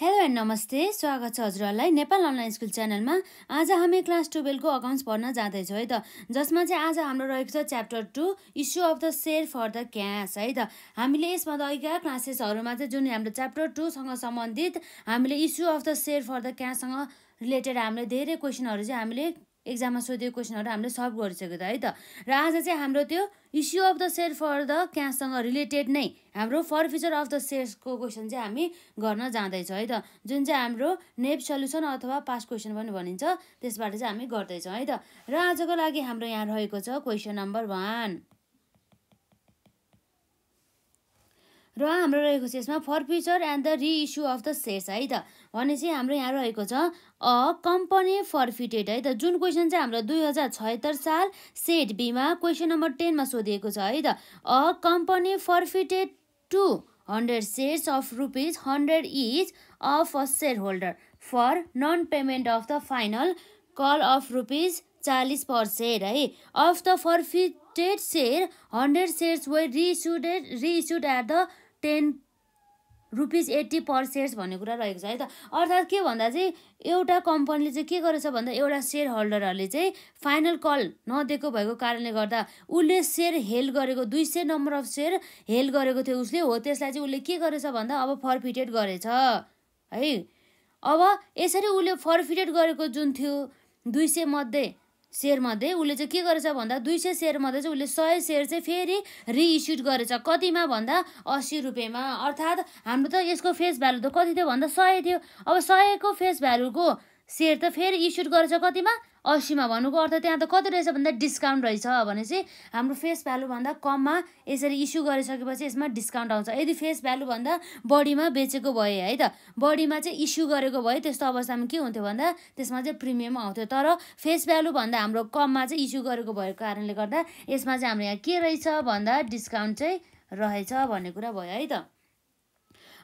hello and नमस्ते स्वागत छ हजुरहरूलाई नेपाल अनलाइन स्कुल च्यानलमा आज हामी क्लास टुवेल्भको अकाउन्ट्स पढ्न जाँदैछौँ है त जसमा चाहिँ आज हाम्रो रहेको छ chapter two issue of the share for the cash है त हामीले यसमा त अघिका क्लासेसहरूमा चाहिँ जुन हाम्रो च्याप्टर टूसँग सम्बन्धित हामीले issue of the share for the क्याससँग रिलेटेड हामीले धेरै क्वेसनहरू चाहिँ हामीले एक्जाममा सोधेको क्वेसनहरू हामीले सल्भ गरिसकेको त है त र आज चाहिँ हाम्रो त्यो issue of the share for the क्याससँग रिलेटेड नै हाम्रो फर फ्युचर अफ द सेयर्सको क्वेसन चाहिँ हामी गर्न जाँदैछौँ है त जुन चाहिँ हाम्रो नेप सल्युसन अथवा पास क्वेसन पनि भनिन्छ त्यसबाट चाहिँ हामी गर्दैछौँ है त र आजको लागि हाम्रो यहाँ रहेको छ क्वेसन नम्बर वान र हाम्रो रहेको छ यसमा forfeiture and the reissue of the shares है त भनेपछि हाम्रो यहाँ रहेको छ अ कम्पनी फर्फिटेड है त जुन क्वेसन चाहिँ हाम्रो दुई हजार छत्तर साल सेट बीमा क्वेसन नम्बर टेनमा सोधिएको छ है त a company forfeited two hundred shares of rupees hundred each of a share holder for non payment of the final call of rupees चालिस पर सेयर है of the forfeited share hundred shares were reissued reissued at the ten rupees eighty per shares भन्ने कुरा रहेको छ है त अर्थात् के भन्दा चाहिँ एउटा कम्पनीले चाहिँ के गरेछ भन्दा एउटा सेयर होल्डरहरूले चाहिँ फाइनल कल नदिएको भएको कारणले गर्दा उसले सेयर हेल गरेको दुई सय नम्बर अफ सेयर हेल गरेको थियो उसले हो त्यसलाई चाहिँ उसले के गरेछ भन्दा अब फर्फिटेड गरेछ है अब यसरी उसले फर्फिटेड गरेको जुन थियो दुई सय मध्ये सेयरमध्ये उसले चाहिँ के गरेछ भन्दा दुई सय सेयरमध्ये चाहिँ उसले सय सेयर चाहिँ फेरि रिइस्युट गरेछ कतिमा भन्दा अस्सी रुपियाँमा अर्थात् हाम्रो त यसको फेस भ्यालु त कति थियो भन्दा सय थियो अब सयको फेस भ्यालुको सेयर त फेरि इस्युट गरेछ कतिमा असीमा भन्नुको अर्थ त्यहाँ त कति रहेछ भन्दा डिस्काउन्ट रहेछ भने चाहिँ हाम्रो फेस भ्यालुभन्दा कममा यसरी इस्यु गरिसकेपछि यसमा डिस्काउन्ट आउँछ यदि फेस भ्यालुभन्दा बडीमा बेचेको भए है त बडीमा चाहिँ इस्यु गरेको भए त्यस्तो अवस्थामा के हुन्थ्यो भन्दा त्यसमा चाहिँ प्रिमियम आउँथ्यो तर फेस भ्यालुभन्दा हाम्रो कममा चाहिँ इस्यु गरेको भएको कारणले गर्दा यसमा चाहिँ हाम्रो यहाँ के रहेछ भन्दा डिस्काउन्ट चाहिँ रहेछ भन्ने कुरा भयो है त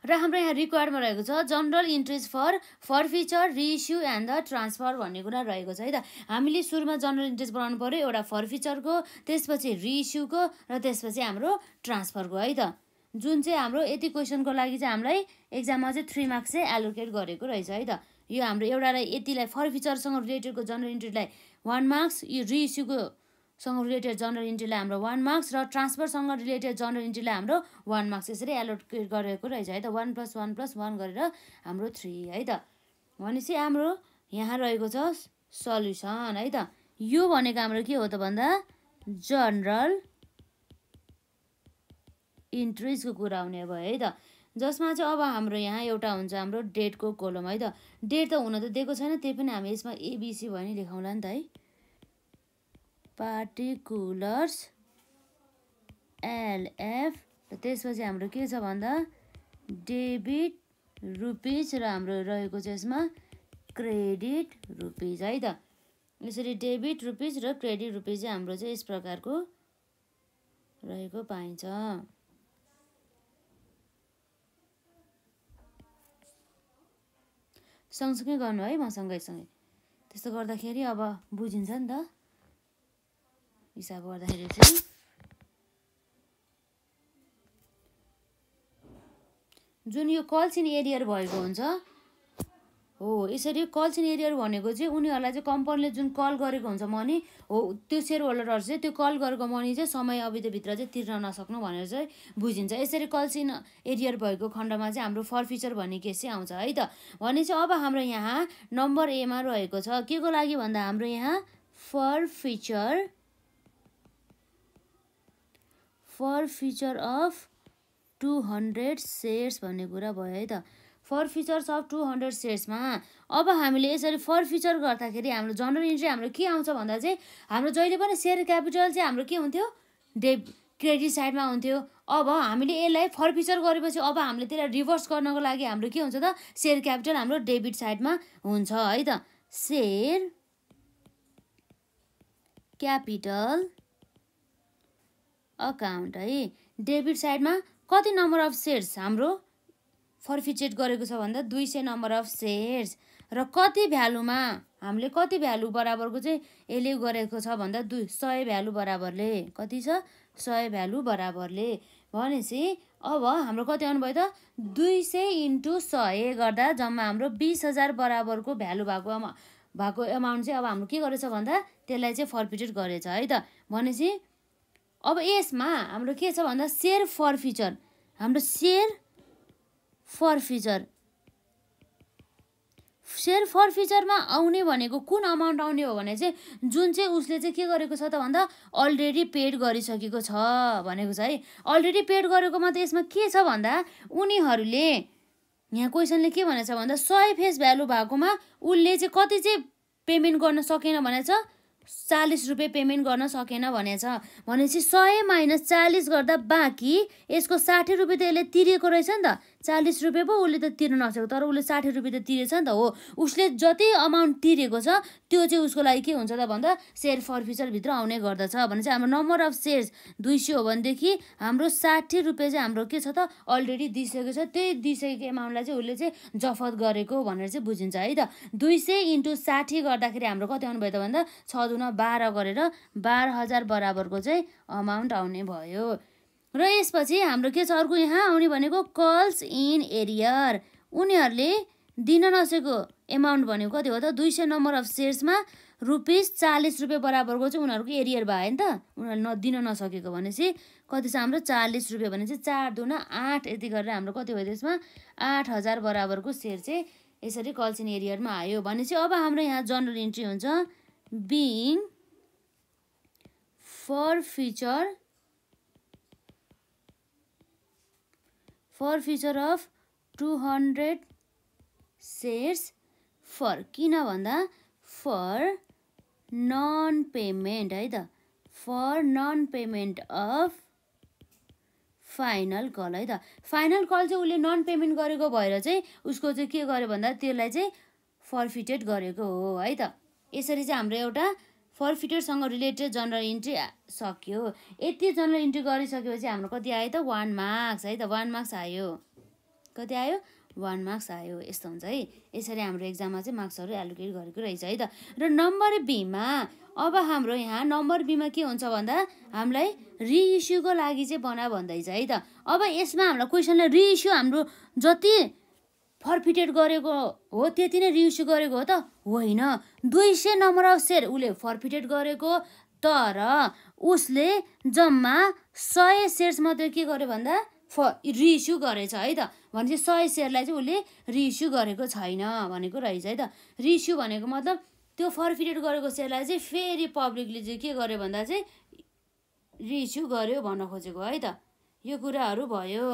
र हाम्रो यहाँ रिक्वायरमा रहेको छ journal entries for forfeiture reissue and the transfer भन्ने कुरा रहेको छ है त हामीले सुरुमा जनरल इन्ट्रेस्ट बनाउनु पऱ्यो एउटा फर्फिचरको त्यसपछि रिइस्युको र त्यसपछि हाम्रो ट्रान्सफरको है त जुन चाहिँ हाम्रो यति क्वेसनको लागि चाहिँ हामीलाई एक्जाममा चाहिँ थ्री मार्क्स चाहिँ एलोकेट गरेको रहेछ है त यो हाम्रो एउटालाई यतिलाई फिचरसँग रिलेटेडको जनरल इन्ट्रेस्टलाई वान मार्क्स यो रिइस्युको सँग रिलेटेड जनरल इन्ट्रीलाई हाम्रो वान मार्क्स र ट्रान्सफरसँग रिलेटेड जनरल इन्ट्रीलाई हाम्रो वान मार्क्स यसरी एलोकेट गरेको रहेछ है त one plus one plus one गरेर हाम्रो थ्री है त भनेपछि हाम्रो यहाँ रहेको छ सल्युसन है त यो भनेको हाम्रो के हो त भन्दा जनरल इन्ट्रिजको कुरा हुने भयो है त जसमा चाहिँ अब हाम्रो यहाँ एउटा हुन्छ हाम्रो डेटको कोलम है त डेट त हुन त दिएको छैन त्यही पनि हामी यसमा एबिसी भयो नि लेखाउँला नि त है पार्टिकुलर्स एलएफ त्यसपछि हाम्रो के छ भन्दा डेबिट रुपिज र हाम्रो रहेको छ यसमा क्रेडिट रुपिज है त यसरी डेबिट रुपिज र क्रेडिट रुपिज चाहिँ हाम्रो चाहिँ यस प्रकारको रहेको पाइन्छ सँगसँगै गर्नु है म सँगैसँगै त्यस्तो गर्दाखेरि अब बुझिन्छ नि त हिसाब गर्दाखेरि चाहिँ जुन यो कल्सिन एरियर भएको हुन्छ हो यसरी कल्सिन एरियर भनेको चाहिँ उनीहरूलाई चाहिँ कम्पनीले जुन कल गरेको हुन्छ मनी हो त्यो सेयर होल्डरहरू चाहिँ त्यो कल गरेको मनी चाहिँ समय अवधिभित्र चाहिँ तिर्न नसक्नु भनेर चाहिँ बुझिन्छ यसरी कल्सिन एरियर भएको खण्डमा चाहिँ हाम्रो फरफ्युचर भन्ने केस चाहिँ आउँछ है त भने चाहिँ अब हाम्रो यहाँ नम्बर एमा रहेको छ के को लागि भन्दा हाम्रो यहाँ forfeiture forfeiture of two hundred shares भन्ने कुरा भयो है त forfeitures of two hundred सेयर्समा अब हामीले यसरी फर फ्युचर गर्दाखेरि हाम्रो जनरल इन्ट्री हाम्रो के आउँछ भन्दा चाहिँ हाम्रो जहिले पनि सेयर क्यापिटल चाहिँ हाम्रो के हुन्थ्यो डेब क्रेडिट साइडमा हुन्थ्यो अब हामीले यसलाई फर फ्युचर गरेपछि अब हामीले त्यसलाई रिभर्स गर्नको लागि हाम्रो के हुन्छ त सेयर क्यापिटल हाम्रो डेबिट साइडमा हुन्छ है त सेयर क्यापिटल अकाउन्ट है डेबिट साइडमा कति नम्बर अफ सेयर्स हाम्रो फर्फिचेट गरेको छ भन्दा दुई सय नम्बर अफ सेयर्स र कति भ्यालुमा हामीले कति भ्यालु बराबरको चाहिँ यसले गरेको छ भन्दा दुई सय भ्यालु बराबरले कति छ सय भ्यालु बराबरले भनेपछि अब हाम्रो कति आउनुभयो त दुई सय इन्टु सय गर्दा जम्मा हाम्रो बिस हजार बराबरको भ्यालु भएको भएको एमाउन्ट चाहिँ अब हाम्रो के गरेछ भन्दा त्यसलाई चाहिँ फर्फिटेड गरेछ है त भनेपछि अब यसमा हाम्रो के छ भन्दा सेयर फर फ्युचर हाम्रो सेयर फर फ्युचर सेयर फर फ्युचरमा आउने भनेको कुन अमाउन्ट आउने हो भने चाहिँ जुन चाहिँ उसले चाहिँ के गरेको छ त भन्दा अलरेडी पेड गरिसकेको छ भनेको छ है अलरेडी पेड गरेकोमा त यसमा के छ भन्दा उनीहरूले यहाँ क्वेसनले के भनेको छ भन्दा सय फेस भ्यालु भएकोमा उसले चाहिँ कति चाहिँ पेमेन्ट गर्न सकेन भने छ चालिस रुपियाँ पेमेन्ट गर्न सकेन छ भनेपछि सय माइनस चालिस गर्दा बाँकी यसको साठी रुपियाँ त यसले तिरेको रहेछ नि त चालिस रुपियाँ पो उसले त तिर्न नसकेको तर उसले साठी रुपियाँ त तिरेछ नि त हो उसले जति अमाउन्ट तिरेको छ त्यो चाहिँ उसको लागि के हुन्छ त भन्दा सेयर फर्फिचरभित्र आउने गर्दछ भने चाहिँ हाम्रो नम्बर अफ सेयर्स दुई सय हो भनेदेखि हाम्रो साठी रुपियाँ चाहिँ हाम्रो के छ त अलरेडी दिइसकेको छ त्यही दिइसकेको एमाउन्टलाई चाहिँ उसले चाहिँ जफत गरेको भनेर चाहिँ बुझिन्छ है त दुई सय इन्टु साठी गर्दाखेरि हाम्रो कति आउनुभयो त भन्दा छ दुना बाह्र गरेर बाह्र हजार बराबरको चाहिँ अमाउन्ट आउने भयो र यसपछि हाम्रो के छ अर्को यहाँ आउने भनेको कल्स इन एरियर उनीहरूले दिन नसकेको एमाउन्ट भनेको कति हो त दुई सय नम्बर अफ सेयर्समा रुपिस चालिस रुपियाँ बराबरको चाहिँ उनीहरूको एरियर भयो नि त उनीहरूले नदिन नसकेको भनेपछि कति छ हाम्रो चालिस रुपियाँ भनेपछि चार दुना आठ यति गरेर हाम्रो कति भयो त्यसमा आठ हजार बराबरको सेयर चाहिँ यसरी कल्स कल्सिन एरियरमा आयो भनेपछि अब हाम्रो यहाँ जनरल इन्ट्री हुन्छ being forfeiture forfeiture of two hundred shares for किन भन्दा फर नन पेमेन्ट है त for non payment of final call है त फाइनल कल चाहिँ उसले नन पेमेन्ट गरेको भएर चाहिँ उसको चाहिँ के गर्यो भन्दा त्यसलाई चाहिँ फर्फिटेड गरेको हो है त यसरी चाहिँ हाम्रो एउटा फरफिटरसँग रिलेटेड जनरल इन्ट्री सक्यो यति जनरल इन्ट्री गरिसकेपछि हाम्रो कति आयो त वान मार्क्स है त वान मार्क्स आयो कति आयो वान मार्क्स आयो यस्तो हुन्छ है यसरी हाम्रो एक्जाममा चाहिँ मार्क्सहरू एलोकेट गरेको रहेछ है त र नम्बर बीमा अब हाम्रो यहाँ नम्बर बीमा के हुन्छ भन्दा हामीलाई रिइस्युको लागि चाहिँ बना भन्दैछ है त अब यसमा हामीलाई क्वेसनलाई रिइस्यु हाम्रो जति फर्फिटेड गरेको हो त्यति नै रिइस्यु गरेको हो त होइन दुई सय नम्बर अफ सेयर उसले फर्फिटेड गरेको तर उसले जम्मा सय सेयर्स मात्रै के गर्यो भन्दा फ रिस्यु गरेछ है त भनेपछि सय सेयरलाई चाहिँ उसले रिस्यु गरेको छैन भनेको रहेछ है त रिस्यु भनेको मतलब त्यो फर्फिटेड गरेको सेयरलाई चाहिँ फेरि पब्लिकले चाहिँ के गर्यो भन्दा चाहिँ रिस्यु गर्यो भन्न खोजेको है त यो कुराहरू भयो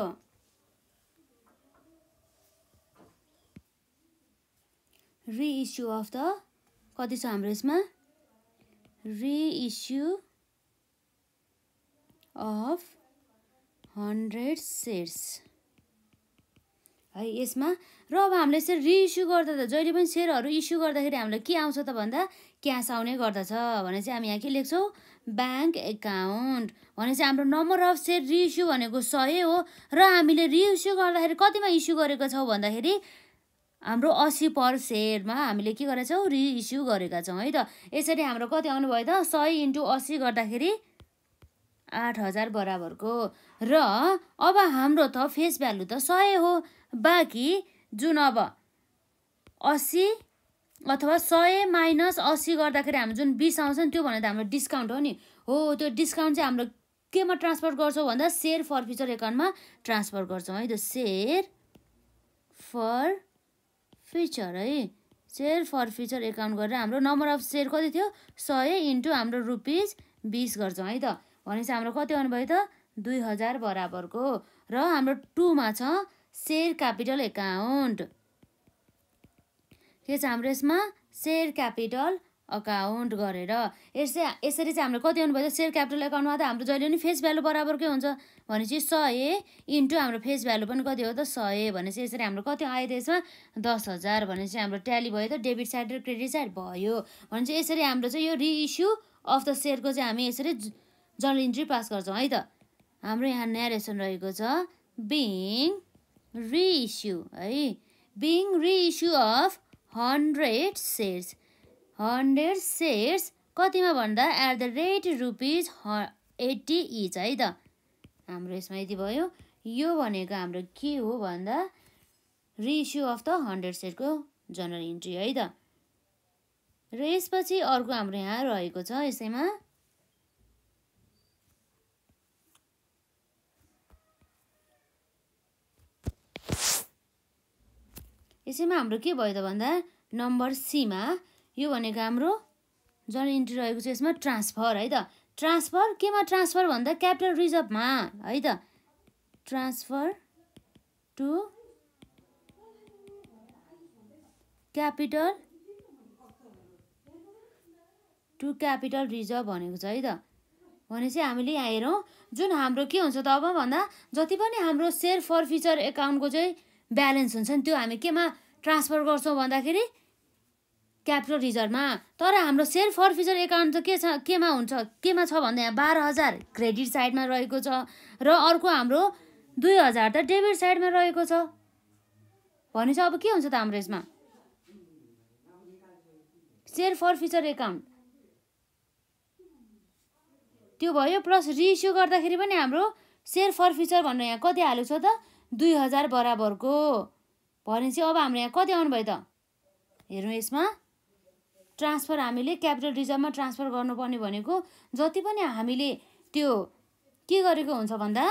रिइस्यु अफ द कति छ हाम्रो यसमा रिइस्यु अफ हन्ड्रेड सेयर्स है यसमा र अब हामीले यसरी रिइस्यु गर्दा त जहिले पनि सेयरहरू इस्यु गर्दाखेरि हामीलाई के आउँछ त भन्दा क्यास आउने गर्दछ भने चाहिँ हामी यहाँ के लेख्छौँ ब्याङ्क एकाउन्ट भने चाहिँ हाम्रो नम्बर अफ सेयर रिइस्यु भनेको सय हो र हामीले रिइस्यु गर्दाखेरि कतिमा इस्यु गरेको छौँ भन्दाखेरि हाम्रो असी पर सेयरमा हामीले के गरेका छौँ रिइस्यु गरेका छौँ है त यसरी हाम्रो कति आउनु भयो त सय इन्टु असी गर्दाखेरि आठ हजार बराबरको र अब हाम्रो त फेस भ्यालु त सय हो बाँकी जुन अब असी अथवा सय माइनस असी गर्दाखेरि हाम्रो जुन बिस आउँछ नि त्यो भनेर हाम्रो डिस्काउन्ट हो नि हो त्यो डिस्काउन्ट चाहिँ हाम्रो केमा ट्रान्सफर गर्छौँ भन्दा सेयर फर फ्युचर एकाउन्टमा ट्रान्सफर गर्छौँ है त सेयर फर फिचर है सेयर फर फ्युचर एकाउन्ट गरेर हाम्रो नम्बर अफ सेयर कति थियो सय इन्टु हाम्रो रुपिज बिस गर्छौँ है त भनेपछि हाम्रो कति आउनुभयो त दुई हजार बराबरको र हाम्रो टूमा छ सेयर क्यापिटल एकाउन्ट के छ हाम्रो यसमा सेयर क्यापिटल अकाउन्ट गरेर यसै यसरी चाहिँ हाम्रो कति भयो सेयर क्यापिटल एकाउन्टमा त हाम्रो जहिले पनि फेस भ्यालु बराबरकै हुन्छ भनेपछि सय इन्टु हाम्रो फेस भ्यालु पनि कति हो त सय भनेपछि यसरी हाम्रो कति आयो त यसमा दस हजार भनेपछि हाम्रो ट्याली भयो त डेबिट साइड र क्रेडिट साइड भयो भनेपछि यसरी हाम्रो चाहिँ यो रिइस्यु अफ द सेयरको चाहिँ हामी यसरी जर्नल इन्ट्री पास गर्छौँ है त हाम्रो यहाँ न्यारेसन रहेको छ बिङ रिइस्यु है being reissue of hundred shares hundred shares कतिमा भन्दा एट द रेट रुपिज ह एट्टी इच है त हाम्रो यसमा यति भयो यो भनेको हाम्रो के हो भन्दा रिइस्यु अफ द हन्ड्रेड सेटको जनरल इन्ट्री है त र यसपछि अर्को हाम्रो यहाँ रहेको छ यसैमा यसैमा हाम्रो के भयो त भन्दा नम्बर सीमा यो भनेको हाम्रो जन इन्ट्री रहेको छ यसमा ट्रान्सफर है त ट्रान्सफर केमा ट्रान्सफर भन्दा क्यापिटल रिजर्भमा है त transfer to capital to capital reserve भनेको छ है त भनेपछि हामीले यहाँ हेरौँ जुन हाम्रो के हुन्छ त अब भन्दा जति पनि हाम्रो सेयर फर फ्युचर एकाउन्टको चाहिँ ब्यालेन्स हुन्छ नि त्यो हामी केमा ट्रान्सफर गर्छौँ भन्दाखेरि क्यापिटल रिजर्भमा तर हाम्रो फर फ्युचर एकाउन्ट त के छ केमा हुन्छ केमा छ भन्दा यहाँ बाह्र हजार क्रेडिट साइडमा रहेको छ र अर्को हाम्रो दुई हजार त डेबिट साइडमा रहेको छ भनेपछि अब के हुन्छ त हाम्रो यसमा सेयर फ्युचर एकाउन्ट त्यो भयो प्लस रिइस्यु गर्दाखेरि पनि हाम्रो सेयर फ्युचर भनेर यहाँ कति हालेको छ त दुई हजार बराबरको भनेपछि अब हाम्रो यहाँ कति आउनुभयो त हेरौँ यसमा ट्रान्सफर हामीले क्यापिटल रिजर्भमा ट्रान्सफर गर्नुपर्ने भनेको जति पनि हामीले त्यो के गरेको हुन्छ भन्दा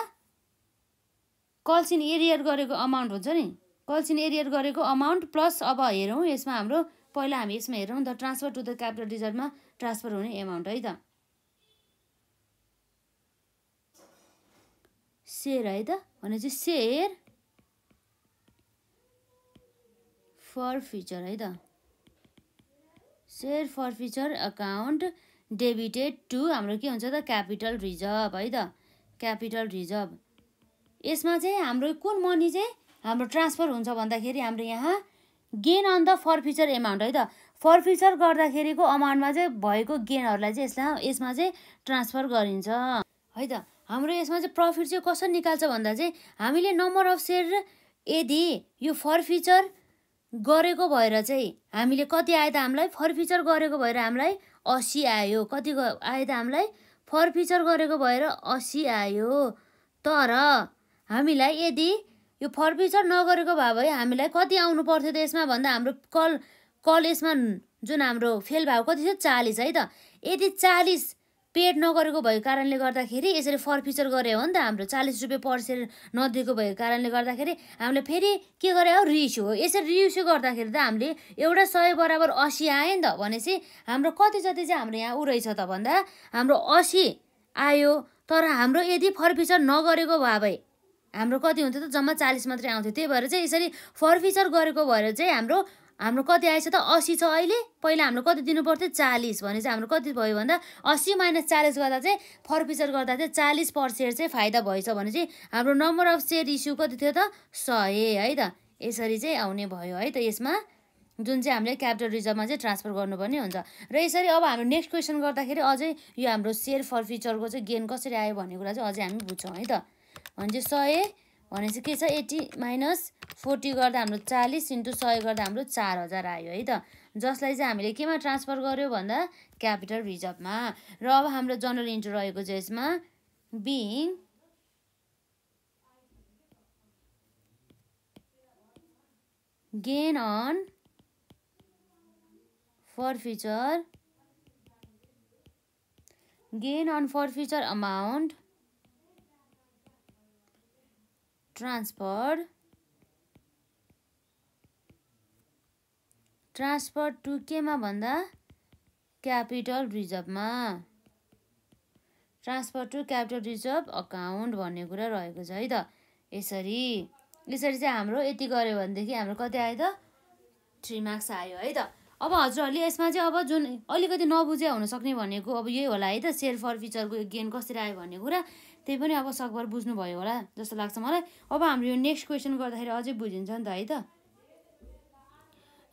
कल्सिन एरियर गरेको अमाउन्ट हुन्छ नि कल्सिन एरियर गरेको अमाउन्ट प्लस अब हेरौँ यसमा हाम्रो पहिला हामी यसमा हेरौँ the transfer to the capital रिजर्भमा ट्रान्सफर हुने एमाउन्ट है त सेयर है त भनेपछि सेयर फर फ्युचर है त share forfeiture account debited to हाम्रो के हुन्छ त क्यापिटल रिजर्भ है त क्यापिटल रिजर्भ यसमा चाहिँ हाम्रो कुन मनी चाहिँ हाम्रो ट्रान्सफर हुन्छ भन्दाखेरि हाम्रो यहाँ gain on the forfeiture amount है त फर फ्युचर गर्दाखेरिको अमाउन्टमा चाहिँ भएको गेनहरूलाई चाहिँ यसलाई यसमा चाहिँ ट्रान्सफर गरिन्छ है त हाम्रो यसमा चाहिँ प्रफिट चाहिँ कसरी निकाल्छ भन्दा चाहिँ हामीले नम्बर अफ सेयर यदि यो फर फ्युचर गरेको भएर चाहिँ हामीले कति आयो त हामीलाई फरफिचर गरेको भएर हामीलाई असी आयो कति आयो त हामीलाई फरफिचर गरेको भएर असी आयो तर हामीलाई यदि यो फरफिचर नगरेको भए भए हामीलाई कति आउनु पर्थ्यो त यसमा भन्दा हाम्रो कल कल यसमा जुन हाम्रो फेल भएको कति थियो चालिस है त यदि चालिस पेड नगरेको भएको कारणले गर्दाखेरि यसरी फर्फिचर गरे हो नि त हाम्रो चालिस रुपियाँ पर्सेन्ट नदिएको भएको कारणले गर्दाखेरि हामीले फेरि के गरे हो रिस्यु हो यसरी रिइस्यु गर्दाखेरि त हामीले एउटा सय बराबर असी आयो नि त भनेपछि हाम्रो कति जति चाहिँ हाम्रो यहाँ उ रहेछ त भन्दा हाम्रो असी आयो तर हाम्रो यदि फर्फिचर नगरेको भए भए हाम्रो कति हुन्थ्यो त जम्मा चालिस मात्रै आउँथ्यो त्यही भएर चाहिँ यसरी फर्फिचर गरेको भएर चाहिँ हाम्रो हाम्रो कति आएछ त असी छ अहिले पहिला हाम्रो कति दिनु पर्थ्यो चालिस भने चाहिँ हाम्रो कति भयो भन्दा असी माइनस चालिस गर्दा चाहिँ फर्पिचर गर्दा चाहिँ चालिस पर्सेन्ट चाहिँ फाइदा भएछ भने चाहिँ हाम्रो नम्बर अफ सेयर इस्यु कति थियो त सय है त यसरी चाहिँ आउने भयो है त यसमा जुन चाहिँ हामीले क्यापिटल रिजर्भमा चाहिँ ट्रान्सफर गर्नुपर्ने हुन्छ र यसरी अब हाम्रो नेक्स्ट क्वेसन गर्दाखेरि अझै यो हाम्रो सेयर फर फ्युचरको चाहिँ गेन कसरी आयो भन्ने कुरा चाहिँ अझै हामी बुझ्छौँ है त भने चाहिँ सय भनेपछि के छ एट्टी माइनस फोर्टी गर्दा हाम्रो चालिस इन्टु सय गर्दा हाम्रो चार हजार आयो है त जसलाई चाहिँ हामीले केमा ट्रान्सफर गर्यो भन्दा क्यापिटल रिजर्भमा र अब हाम्रो जनरल इन्ट्री रहेको छ यसमा being gain on for gain on forfeiture amount transfer transfer to केमा भन्दा क्यापिटल रिजर्भमा transfer to capital reserve account भन्ने कुरा रहेको छ है त यसरी यसरी चाहिँ हाम्रो यति गऱ्यो भनेदेखि हाम्रो कति आयो त थ्री मार्क्स आयो है त अब हजुरहरूले यसमा चाहिँ अब जुन अलिकति नबुझ्या हुनसक्ने भनेको अब यही होला है त सेल फर फ्युचरको गेन कसरी आयो भन्ने कुरा त्यही पनि अब सकभर बुझ्नुभयो होला जस्तो लाग्छ मलाई अब हाम्रो यो नेक्स्ट क्वेसन गर्दाखेरि अझै बुझिन्छ नि त है त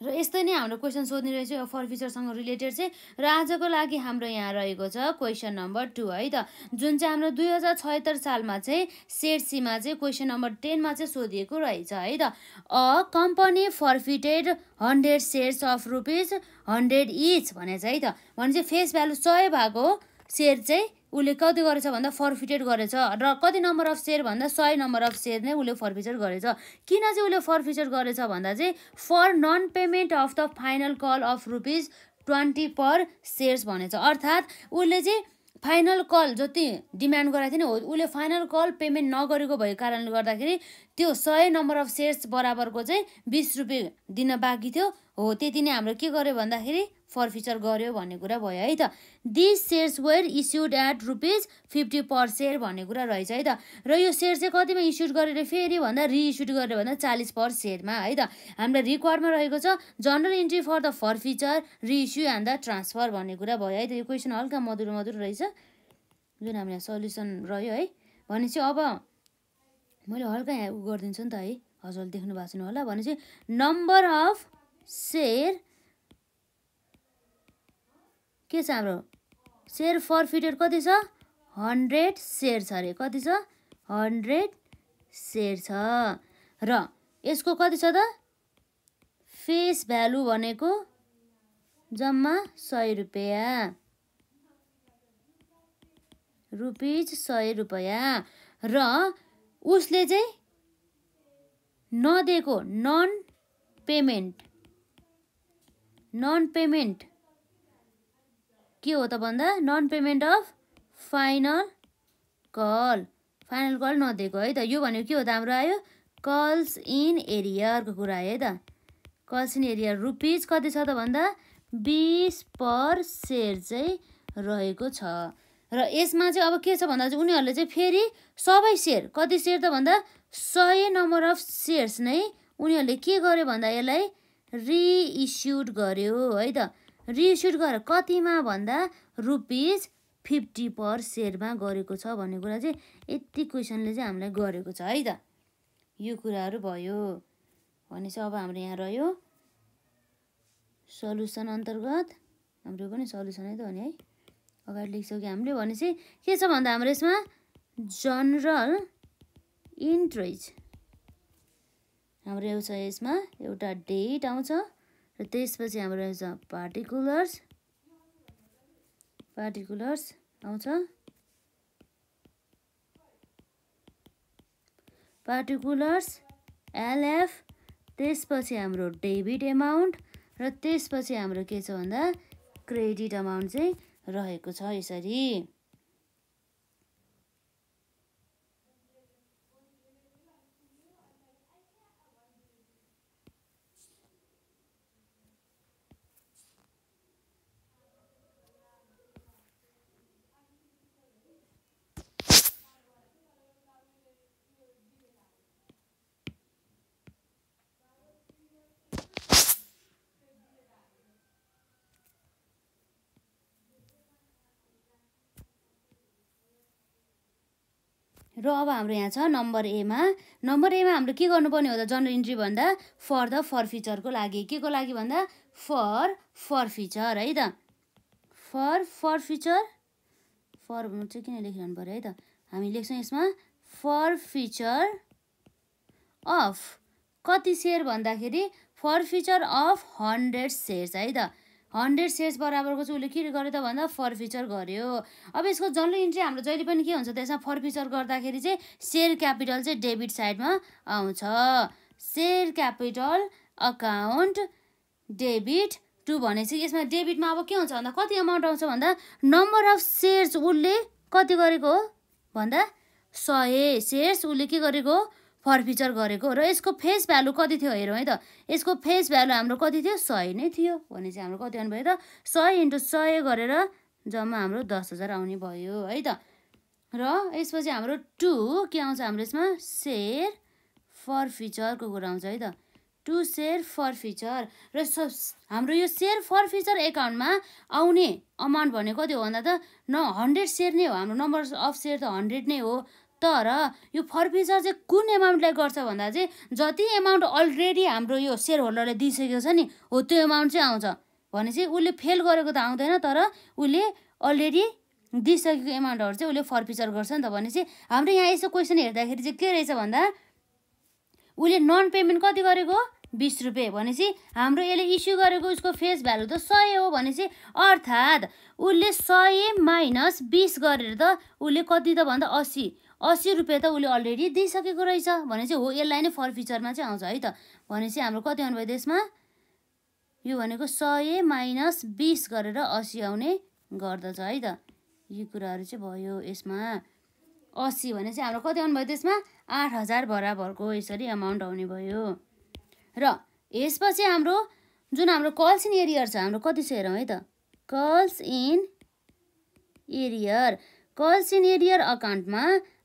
र यस्तै नै हाम्रो क्वेसन सोध्ने रहेछ यो फर फ्युचरसँग रिलेटेड चाहिँ र आजको लागि हाम्रो यहाँ रहेको छ क्वेसन नम्बर टू है त जुन चाहिँ हाम्रो दुई हजार छयत्तर सालमा चाहिँ सेटसीमा चाहिँ क्वेसन नम्बर टेनमा चाहिँ सोधिएको रहेछ है त a company forfeited hundred shares of rupees hundred each भनेछ है त भने चाहिँ फेस भ्यालु सय भएको सेयर चाहिँ उसले कति गरेछ भन्दा फर्फिटेड गरेछ र कति नम्बर अफ सेयर भन्दा सय नम्बर अफ सेयर नै उसले फर्फिचर गरेछ किन चाहिँ उसले फर्फिचर गरेछ भन्दा चाहिँ for non payment of the final call of rupees twenty per shares भनेछ अर्थात् उसले चाहिँ फाइनल कल जति डिमान्ड गराएको थियो नि हो उसले फाइनल कल पेमेन्ट नगरेको भएको कारणले गर्दाखेरि त्यो सय नम्बर अफ सेयर्स बराबरको चाहिँ बिस रुपियाँ दिन बाँकी थियो हो त्यति नै हाम्रो के गर्यो भन्दाखेरि फर्फिचर गर्यो भन्ने कुरा भयो है त this shares were issued at rupees fifty per share भन्ने कुरा रहेछ है त र यो सेयर चाहिँ कतिमा इस्युड गरेर फेरि भन्दा रिइस्युड गरेर भन्दा चालिस पर सेयरमा है त हामीलाई रिक्वायरमा रहेको छ journal entry for the forfeiture reissue and the transfer भन्ने कुरा भयो है त यो क्वेसन हल्का मधुर मधुरो रहेछ जुन हामीलाई सल्युसन रह्यो है भनेपछि अब मैले हल्का यहाँ गरिदिन्छु नि त है हजुरले देख्नु भएको छैन होला भनेपछि नम्बर अफ सेयर के छ हाम्रो सेयर फरफिटेड कति छ हन्ड्रेड सेयर छ अरे कति छ हन्ड्रेड सेयर छ र यसको कति छ त फेस भ्यालु भनेको जम्मा सय रुपियाँ रुपिज सय रुपियाँ र उसले चाहिँ नदिएको नन पेमेन्ट नन पेमेन्ट के हो त भन्दा non payment of final call final call नदिएको है त यो भनेको के हो त हाम्रो आयो कल्स इन एरियरको कुरा आयो है त कल्स इन एरियर रुपिज कति छ त भन्दा बिस पर सेयर चाहिँ रहेको छ र यसमा चाहिँ अब के छ भन्दा चाहिँ उनीहरूले चाहिँ फेरि सबै सेयर कति सेयर त भन्दा सय नम्बर अफ सेयर्स नै उनीहरूले के गर्यो भन्दा यसलाई रिइस्युड गर्यो है त रिस्युट गरेर कतिमा भन्दा रुपिज फिफ्टी पर सेयरमा गरेको छ भन्ने कुरा चाहिँ यति क्वेसनले चाहिँ हामीलाई गरेको छ है त यो कुराहरू भयो भने चाहिँ अब हाम्रो यहाँ रह्यो सल्युसन अन्तर्गत हाम्रो पनि सल्युसनै त हो नि है अगाडि लेखिसक्यो हामीले भने चाहिँ के छ भन्दा हाम्रो यसमा जनरल इन्ट्रेज हाम्रो यो छ यसमा एउटा डेट आउँछ र त्यसपछि हाम्रो रहेछ पार्टिकुलर्स पार्टिकुलर्स आउँछ पार्टिकुलर्स एलएफ त्यसपछि हाम्रो डेबिट एमाउन्ट र त्यसपछि हाम्रो के छ भन्दा क्रेडिट अमाउन्ट चाहिँ रहेको छ यसरी र अब हाम्रो यहाँ छ नम्बर एमा नम्बर एमा हाम्रो के गर्नुपर्ने हो त जनरल इन्ट्री भन्दा फर द फर फिचरको लागि के को लागि भन्दा फर फर फिचर है त फर फर फिचर फर चाहिँ किन लेखिरहनु पऱ्यो है त हामी लेख्छौँ यसमा फर फिचर अफ कति सेयर भन्दाखेरि forfeiture of hundred shares है त हन्ड्रेड सेयर्स बराबरको चाहिँ उसले के गर्यो त भन्दा फर्फिचर गर्यो अब यसको जल्लो इन्ट्री हाम्रो जहिले पनि के हुन्छ त्यसमा फर्फिचर गर्दाखेरि चाहिँ सेयर क्यापिटल चाहिँ डेबिट साइडमा आउँछ share capital account debit to भनेपछि यसमा डेबिटमा अब के हुन्छ भन्दा कति अमाउन्ट आउँछ भन्दा नम्बर अफ सेयर्स उसले कति गरेको हो भन्दा सय सेयर्स उसले के गरेको हो फर्फिचर गरेको र यसको फेस भ्यालु कति थियो हेरौँ है त यसको फेस भ्यालु हाम्रो कति थियो सय नै थियो भने चाहिँ हाम्रो कति आउनु भयो त सय इन्टु सय गरेर जम्मा हाम्रो दस हजार आउने भयो है त र यसपछि हाम्रो टु के आउँछ हाम्रो यसमा सेयर फिचरको कुरा आउँछ है त टु सेयर फर फिचर र हाम्रो यो सेयर फर फिचर एकाउन्टमा आउने अमाउन्ट भनेको कति हो भन्दा त न हन्ड्रेड सेयर नै हो हाम्रो नम्बर अफ सेयर त हन्ड्रेड नै हो तर यो फर्फिचर चाहिँ कुन एमाउन्टलाई गर्छ भन्दा चाहिँ जति एमाउन्ट अलरेडी हाम्रो यो सेयर होल्डरले दिइसकेको छ नि हो त्यो एमाउन्ट चाहिँ आउँछ भनेपछि उसले फेल गरेको त आउँदैन तर उसले अलरेडी दिइसकेको एमाउन्टहरू चाहिँ उसले फर्फिचर गर्छ नि त भनेपछि हाम्रो यहाँ यसो क्वेसन हेर्दाखेरि चाहिँ के रहेछ भन्दा उसले नन पेमेन्ट कति गरेको बिस रुपियाँ भनेपछि हाम्रो यसले इस्यु गरेको उसको फेस भ्यालु त सय हो भनेपछि अर्थात् उसले सय माइनस बिस गरेर त उसले कति त भन्दा असी असी रुपियाँ त उसले अलरेडी दिइसकेको रहेछ भने चाहिँ हो यसलाई नै फर फिचरमा चाहिँ आउँछ है त भनेपछि हाम्रो कति आउनु भयो त्यसमा यो भनेको सय माइनस बिस गरेर असी आउने गर्दछ है त यो कुराहरू चाहिँ भयो यसमा असी भने चाहिँ हाम्रो कति आउनुभयो त्यसमा आठ हजार बराबरको यसरी एमाउन्ट आउने भयो र यसपछि हाम्रो जुन हाम्रो कल्स इन एरियर छ हाम्रो कति छ हेरौँ है त calls in arrear calls in arrear अकाउन्टमा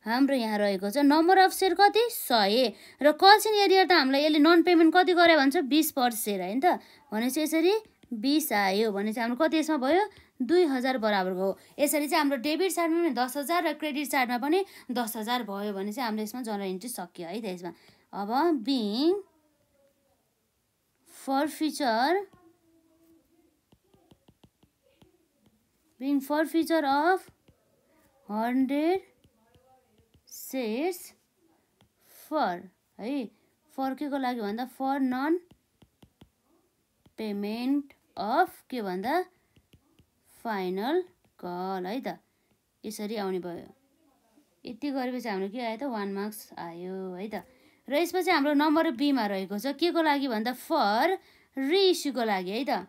हाम्रो यहाँ रहेको छ नम्बर अफ सेयर कति सय र कल्सिन एरिया त हामीलाई यसले नन पेमेन्ट कति गरे भन्छ बिस पर सेयर होइन त भनेपछि यसरी बिस आयो भने चाहिँ हाम्रो कति यसमा भयो दुई हजार बराबरको हो यसरी चाहिँ हाम्रो डेबिट साइडमा पनि दस हजार र क्रेडिट साइडमा पनि दस हजार भयो भने चाहिँ हाम्रो यसमा जनरल इन्ट्री सकियो है त यसमा अब being forfeiture being forfeiture of hundred सेस फर है फर के को लागि भन्दा फर नन पेमेन्ट अफ के भन्दा फाइनल कल है त यसरी आउने भयो यति गरेपछि हाम्रो के आयो त वान मार्क्स आयो है त र यसपछि हाम्रो नम्बर बीमा रहेको छ के को लागि भन्दा फर रिइस्युको लागि है त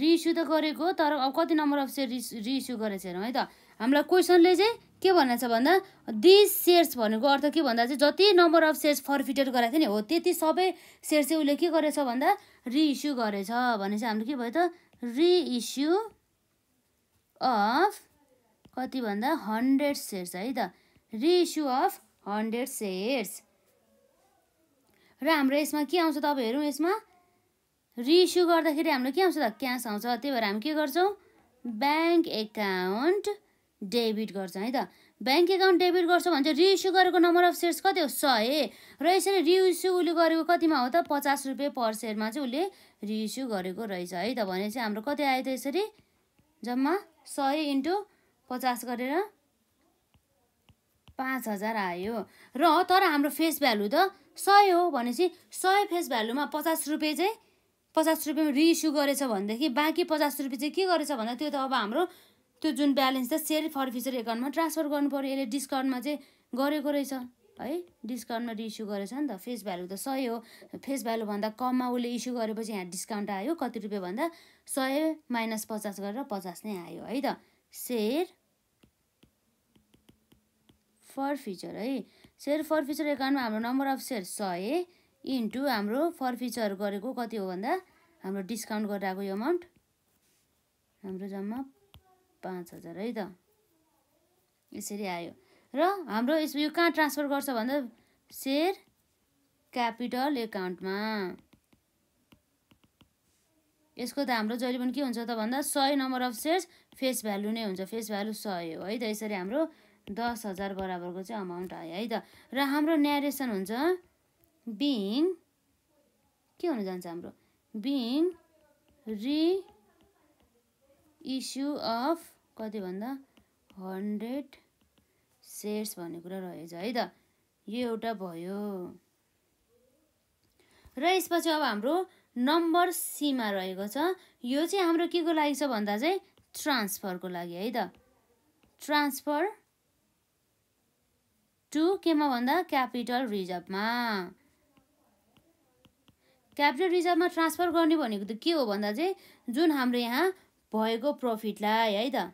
रिइस्यु त गरेको तर अब कति नम्बर अफ चाहिँ रिस रिइस्यु गरेको छैनौँ है त हामीलाई क्वेसनले चाहिँ के छ भन्दा दिस सेयर्स भनेको अर्थ के भन्दा चाहिँ जति नम्बर अफ सेयर्स फर्फिटेड गराएको थियो नि हो त्यति सबै सेयर चाहिँ उसले के गरेछ भन्दा रिइस्यु गरेछ भने चाहिँ हाम्रो के भयो त रिइस्यु अफ कति भन्दा हन्ड्रेड सेयर्स है त रिइस्यु अफ हन्ड्रेड सेयर्स र हाम्रो यसमा के आउँछ त अब तपाईँहरू यसमा रिइस्यु गर्दाखेरि हाम्रो के आउँछ त क्यास आउँछ त्यही भएर हामी के गर्छौँ ब्याङ्क एकाउन्ट डेबिट गर्छ है त ब्याङ्क एकाउन्ट डेबिट गर्छ भने चाहिँ रिइस्यु गरेको नम्बर अफ सेयर्स कति हो सय र यसरी रिइस्यु उसले गरेको कतिमा हो त पचास रुपियाँ पर सेयरमा चाहिँ उसले रिइस्यु गरेको रहेछ है त भने चाहिँ हाम्रो कति आयो त यसरी जम्मा सय इन्टु पचास गरेर पाँच हजार आयो र तर हाम्रो फेस भ्यालु त सय हो भनेपछि सय फेस भ्यालुमा पचास रुपियाँ चाहिँ पचास रुपियाँ रिइस्यु गरेछ भनेदेखि बाँकी पचास रुपियाँ चाहिँ के गरेछ भन्दा त्यो त अब हाम्रो त्यो जुन ब्यालेन्स चाहिँ सेयर फर फ्युचर एकाउन्टमा ट्रान्सफर गर्नु पऱ्यो यसले डिस्काउन्टमा चाहिँ गरेको रहेछ है डिस्काउन्टमा रिइस्यु गरेछ नि त फेस भ्यालु त सय हो फेस भ्यालुभन्दा कममा उसले इस्यु गरेपछि यहाँ डिस्काउन्ट आयो कति रुपियाँ भन्दा सय माइनस पचास गरेर पचास नै आयो है त सेयर फर फ्युचर है सेयर फर फ्युचर एकाउन्टमा हाम्रो नम्बर अफ सेयर सय इन्टु हाम्रो फर फ्युचर गरेको कति हो भन्दा हाम्रो डिस्काउन्ट गरेर आएको यो अमाउन्ट हाम्रो जम्मा पाँच हजार है त यसरी आयो र हाम्रो यस यो कहाँ ट्रान्सफर गर्छ भन्दा सेयर क्यापिटल एकाउन्टमा यसको त हाम्रो जहिले पनि के हुन्छ त भन्दा सय number of shares face value नै हुन्छ फेस भ्यालु सय हो है त यसरी हाम्रो दस हजार बराबरको चाहिँ अमाउन्ट आयो है त र हाम्रो न्यारेसन हुन्छ बिङ के हुन जान्छ हाम्रो बिङ रि इस्यु अफ कति भन्दा हन्ड्रेड सेयर्स भन्ने कुरा रहेछ है त यो एउटा भयो र यसपछि अब हाम्रो नम्बर सीमा रहेको छ यो चाहिँ हाम्रो के को लागि छ भन्दा चाहिँ ट्रान्सफरको लागि है त ट्रान्सफर टु केमा भन्दा क्यापिटल रिजर्भमा क्यापिटल रिजर्भमा ट्रान्सफर गर्ने भनेको त के हो भन्दा चाहिँ जुन हाम्रो यहाँ भएको प्रफिटलाई है त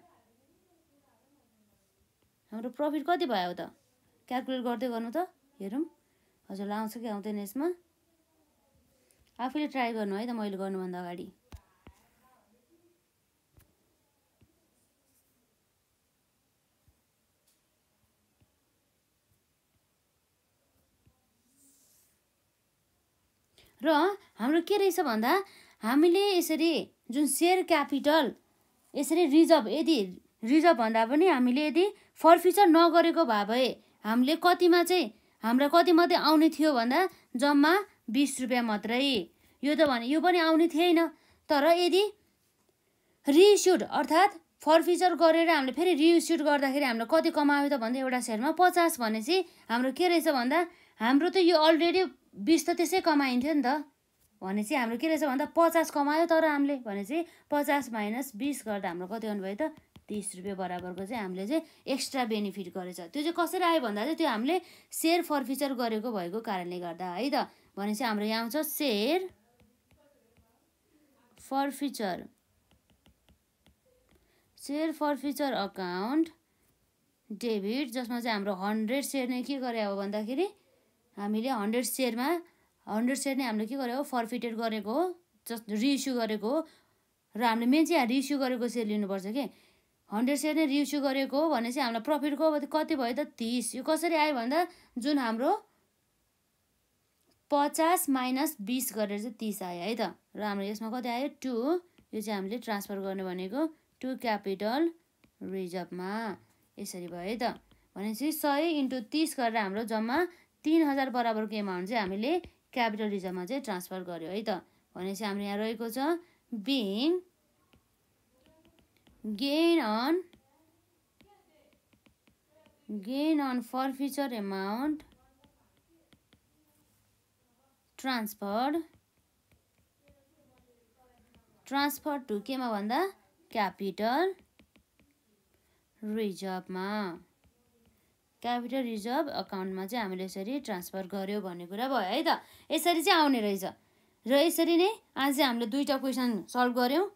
हाम्रो प्रफिट कति भयो त क्यालकुलेट गर्दै गर्नु त हेरौँ हजुरलाई आउँछ कि आउँदैन यसमा आफैले ट्राई गर्नु है त मैले गर्नुभन्दा अगाडि र हाम्रो के रहेछ भन्दा हामीले यसरी जुन सेयर क्यापिटल यसरी रिजर्भ यदि रिजर्भ भन्दा पनि हामीले यदि फरफिचर नगरेको भए भए हामीले कतिमा चाहिँ हामीलाई कति मात्रै आउने थियो भन्दा जम्मा बिस रुपियाँ मात्रै यो त भने यो पनि आउने थिएन तर यदि रिइस्युड अर्थात् फरफिचर गरेर हामीले फेरि रिइस्युड गर्दाखेरि हामीले कति कमायो त भन्दा एउटा सेयरमा पचास भनेपछि हाम्रो के रहेछ भन्दा हाम्रो त यो अलरेडी बिस त त्यसै कमाइन्थ्यो नि त भने चाहिँ हाम्रो के रहेछ भन्दा पचास कमायो तर हामीले भने चाहिँ पचास माइनस बिस गर्दा हाम्रो कति आउनुभयो त तिस रुपियाँ बराबरको चाहिँ हामीले चाहिँ एक्स्ट्रा बेनिफिट गरेछ त्यो चाहिँ कसरी आयो भन्दा चाहिँ त्यो हामीले सेयर फर्फिचर गरेको भएको कारणले गर्दा है त भनेपछि हाम्रो यहाँ आउँछ share forfeiture share forfeiture account debit जसमा चाहिँ हाम्रो हन्ड्रेड सेयर नै के गरे हो भन्दाखेरि हामीले हन्ड्रेड सेयरमा हन्ड्रेड सेयर नै हामीले के गरे हो फर्फिटेड गरेको हो जस रिइस्यु गरेको हो र हामीले मेन चाहिँ यहाँ रिइस्यु गरेको सेयर लिनुपर्छ कि हन्ड्रेड सेयर नै रिस्यु गरेको हो भने चाहिँ हामीलाई प्रफिटको अब कति भयो त तिस यो कसरी आयो भन्दा जुन हाम्रो पचास माइनस बिस गरेर चाहिँ तिस आयो है त र हाम्रो यसमा कति आयो टु यो चाहिँ हामीले ट्रान्सफर गर्ने भनेको टु क्यापिटल रिजर्भमा यसरी भयो है त भनेपछि सय इन्टु तिस गरेर हाम्रो जम्मा तिन हजार बराबरको एमाउन्ट चाहिँ हामीले क्यापिटल रिजर्भमा चाहिँ ट्रान्सफर गऱ्यो है त भनेपछि हाम्रो यहाँ रहेको छ being gain on gain on forfeiture amount transfer transfer to केमा भन्दा क्यापिटल रिजर्भमा क्यापिटल रिजर्भ अकाउन्टमा चाहिँ हामीले यसरी ट्रान्सफर गऱ्यो भन्ने कुरा भयो है त यसरी चाहिँ आउने रहेछ र यसरी नै आज हामीले दुईवटा क्वेसन सल्भ गऱ्यौँ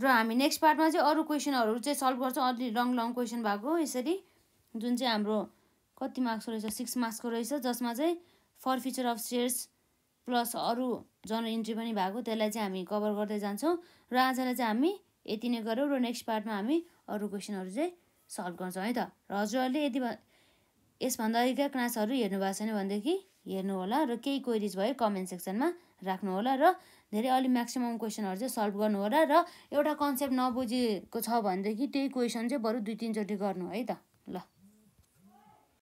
र हामी नेक्स्ट पार्टमा चाहिँ अरू क्वेसनहरू चाहिँ सल्भ गर्छौँ अलि लङ लङ क्वेसन भएको यसरी जुन चाहिँ हाम्रो कति मार्क्सको रहेछ सिक्स मार्क्सको रहेछ जसमा चाहिँ forfeiture of shares plus अरू जनरल इन्ट्री पनि भएको त्यसलाई चाहिँ हामी कभर गर्दै जान्छौँ र आजलाई चाहिँ हामी यति नै गऱ्यौँ र नेक्स्ट पार्टमा हामी अरू क्वेसनहरू चाहिँ सल्भ गर्छौँ है त र हजुरहरूले यदि यसभन्दा अघिका क्लासहरू हेर्नु भएको छैन भनेदेखि होला र केही क्वेरिज भयो कमेन्ट सेक्सनमा राख्नु होला र धेरै अलि म्याक्सिमम् क्वेसनहरू चाहिँ सल्भ गर्नु होला र एउटा कन्सेप्ट नबुझेको छ भनेदेखि त्यही क्वेसन चाहिँ बरु दुई तिनचोटि गर्नु है त